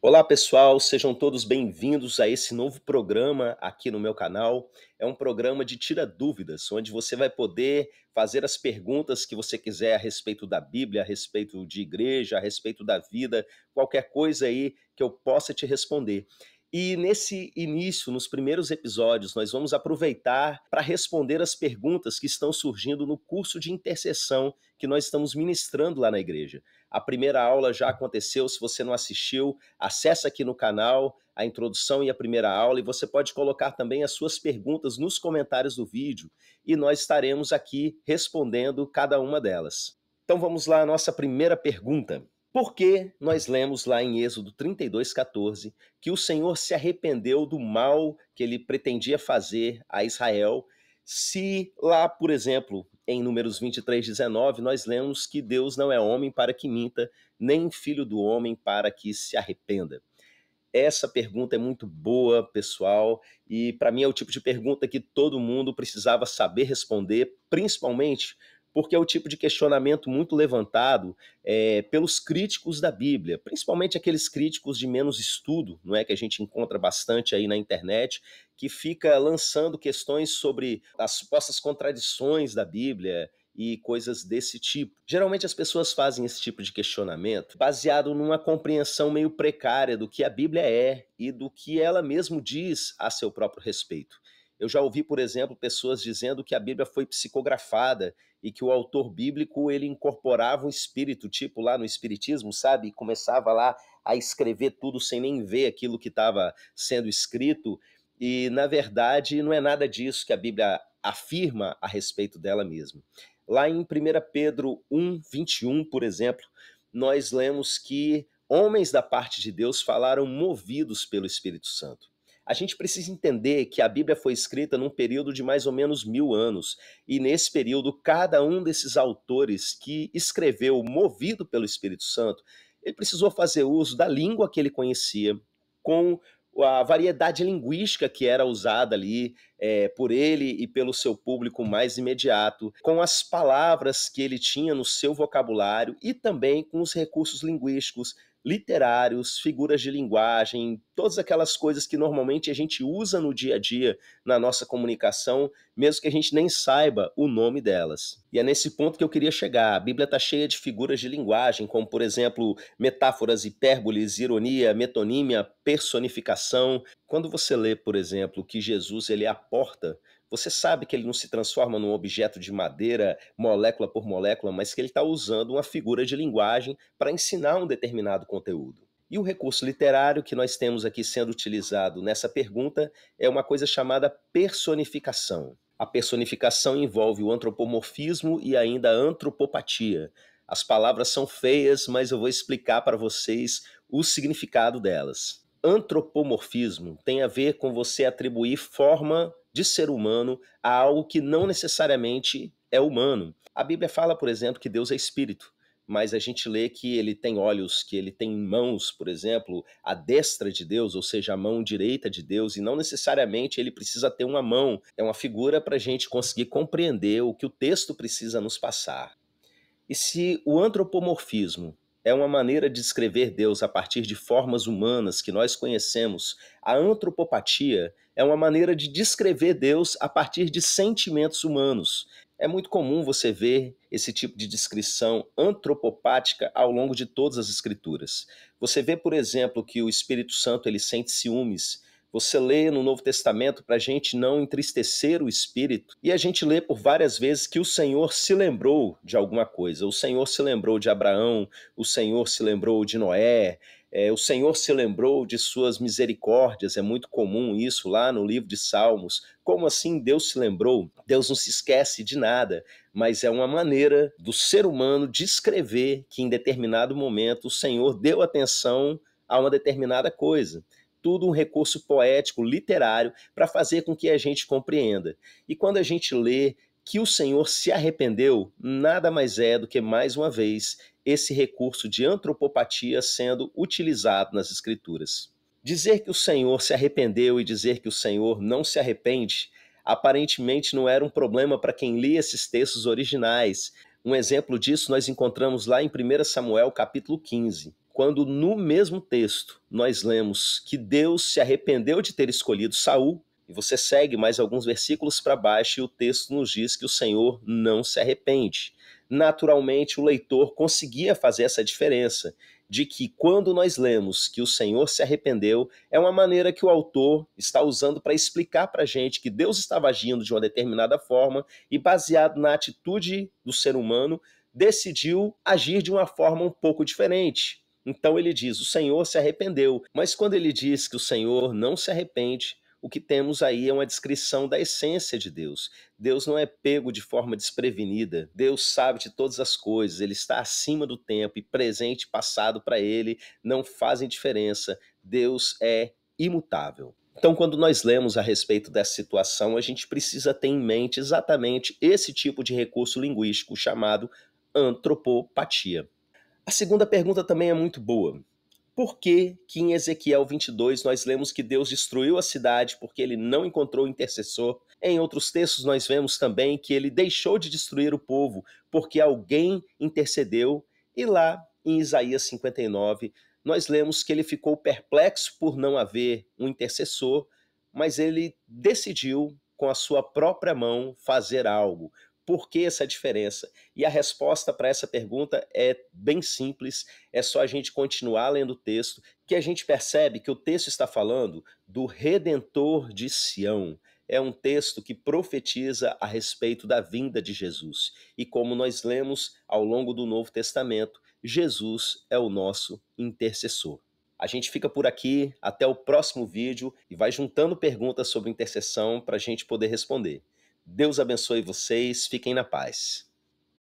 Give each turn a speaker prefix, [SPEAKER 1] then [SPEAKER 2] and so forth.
[SPEAKER 1] Olá pessoal, sejam todos bem-vindos a esse novo programa aqui no meu canal. É um programa de tira dúvidas, onde você vai poder fazer as perguntas que você quiser a respeito da Bíblia, a respeito de igreja, a respeito da vida, qualquer coisa aí que eu possa te responder. E nesse início, nos primeiros episódios, nós vamos aproveitar para responder as perguntas que estão surgindo no curso de intercessão que nós estamos ministrando lá na igreja. A primeira aula já aconteceu, se você não assistiu, acessa aqui no canal a introdução e a primeira aula e você pode colocar também as suas perguntas nos comentários do vídeo e nós estaremos aqui respondendo cada uma delas. Então vamos lá, a nossa primeira pergunta. Porque nós lemos lá em Êxodo 32:14 que o Senhor se arrependeu do mal que ele pretendia fazer a Israel. Se lá, por exemplo, em Números 23:19, nós lemos que Deus não é homem para que minta, nem filho do homem para que se arrependa. Essa pergunta é muito boa, pessoal, e para mim é o tipo de pergunta que todo mundo precisava saber responder, principalmente porque é o tipo de questionamento muito levantado é, pelos críticos da Bíblia, principalmente aqueles críticos de menos estudo, não é que a gente encontra bastante aí na internet, que fica lançando questões sobre as supostas contradições da Bíblia e coisas desse tipo. Geralmente as pessoas fazem esse tipo de questionamento baseado numa compreensão meio precária do que a Bíblia é e do que ela mesmo diz a seu próprio respeito. Eu já ouvi, por exemplo, pessoas dizendo que a Bíblia foi psicografada e que o autor bíblico ele incorporava um espírito, tipo lá no Espiritismo, sabe? começava lá a escrever tudo sem nem ver aquilo que estava sendo escrito. E, na verdade, não é nada disso que a Bíblia afirma a respeito dela mesma. Lá em 1 Pedro 1, 21, por exemplo, nós lemos que homens da parte de Deus falaram movidos pelo Espírito Santo. A gente precisa entender que a Bíblia foi escrita num período de mais ou menos mil anos, e nesse período, cada um desses autores que escreveu, movido pelo Espírito Santo, ele precisou fazer uso da língua que ele conhecia, com a variedade linguística que era usada ali é, por ele e pelo seu público mais imediato, com as palavras que ele tinha no seu vocabulário e também com os recursos linguísticos literários, figuras de linguagem, todas aquelas coisas que normalmente a gente usa no dia a dia na nossa comunicação, mesmo que a gente nem saiba o nome delas. E é nesse ponto que eu queria chegar. A Bíblia está cheia de figuras de linguagem, como, por exemplo, metáforas, hipérboles, ironia, metonímia, personificação, quando você lê, por exemplo, que Jesus ele é a porta, você sabe que ele não se transforma num objeto de madeira, molécula por molécula, mas que ele está usando uma figura de linguagem para ensinar um determinado conteúdo. E o recurso literário que nós temos aqui sendo utilizado nessa pergunta é uma coisa chamada personificação. A personificação envolve o antropomorfismo e ainda a antropopatia. As palavras são feias, mas eu vou explicar para vocês o significado delas antropomorfismo tem a ver com você atribuir forma de ser humano a algo que não necessariamente é humano. A Bíblia fala, por exemplo, que Deus é espírito, mas a gente lê que ele tem olhos, que ele tem mãos, por exemplo, a destra de Deus, ou seja, a mão direita de Deus, e não necessariamente ele precisa ter uma mão. É uma figura para a gente conseguir compreender o que o texto precisa nos passar. E se o antropomorfismo é uma maneira de descrever Deus a partir de formas humanas que nós conhecemos. A antropopatia é uma maneira de descrever Deus a partir de sentimentos humanos. É muito comum você ver esse tipo de descrição antropopática ao longo de todas as escrituras. Você vê, por exemplo, que o Espírito Santo ele sente ciúmes você lê no Novo Testamento para a gente não entristecer o espírito, e a gente lê por várias vezes que o Senhor se lembrou de alguma coisa. O Senhor se lembrou de Abraão, o Senhor se lembrou de Noé, é, o Senhor se lembrou de suas misericórdias, é muito comum isso lá no livro de Salmos. Como assim Deus se lembrou? Deus não se esquece de nada, mas é uma maneira do ser humano descrever que em determinado momento o Senhor deu atenção a uma determinada coisa sobretudo, um recurso poético, literário, para fazer com que a gente compreenda. E quando a gente lê que o Senhor se arrependeu, nada mais é do que, mais uma vez, esse recurso de antropopatia sendo utilizado nas Escrituras. Dizer que o Senhor se arrependeu e dizer que o Senhor não se arrepende aparentemente não era um problema para quem lia esses textos originais. Um exemplo disso nós encontramos lá em 1 Samuel capítulo 15 quando no mesmo texto nós lemos que Deus se arrependeu de ter escolhido Saul, e você segue mais alguns versículos para baixo e o texto nos diz que o Senhor não se arrepende. Naturalmente, o leitor conseguia fazer essa diferença de que quando nós lemos que o Senhor se arrependeu, é uma maneira que o autor está usando para explicar para a gente que Deus estava agindo de uma determinada forma e, baseado na atitude do ser humano, decidiu agir de uma forma um pouco diferente. Então ele diz: o Senhor se arrependeu. Mas quando ele diz que o Senhor não se arrepende, o que temos aí é uma descrição da essência de Deus. Deus não é pego de forma desprevenida. Deus sabe de todas as coisas, ele está acima do tempo e presente e passado para ele não fazem diferença. Deus é imutável. Então, quando nós lemos a respeito dessa situação, a gente precisa ter em mente exatamente esse tipo de recurso linguístico chamado antropopatia. A segunda pergunta também é muito boa. Por que, que em Ezequiel 22 nós lemos que Deus destruiu a cidade porque ele não encontrou intercessor? Em outros textos nós vemos também que ele deixou de destruir o povo porque alguém intercedeu. E lá em Isaías 59 nós lemos que ele ficou perplexo por não haver um intercessor, mas ele decidiu com a sua própria mão fazer algo. Por que essa diferença? E a resposta para essa pergunta é bem simples, é só a gente continuar lendo o texto, que a gente percebe que o texto está falando do redentor de Sião. É um texto que profetiza a respeito da vinda de Jesus. E como nós lemos ao longo do Novo Testamento, Jesus é o nosso intercessor. A gente fica por aqui, até o próximo vídeo e vai juntando perguntas sobre intercessão para a gente poder responder. Deus abençoe vocês, fiquem na paz.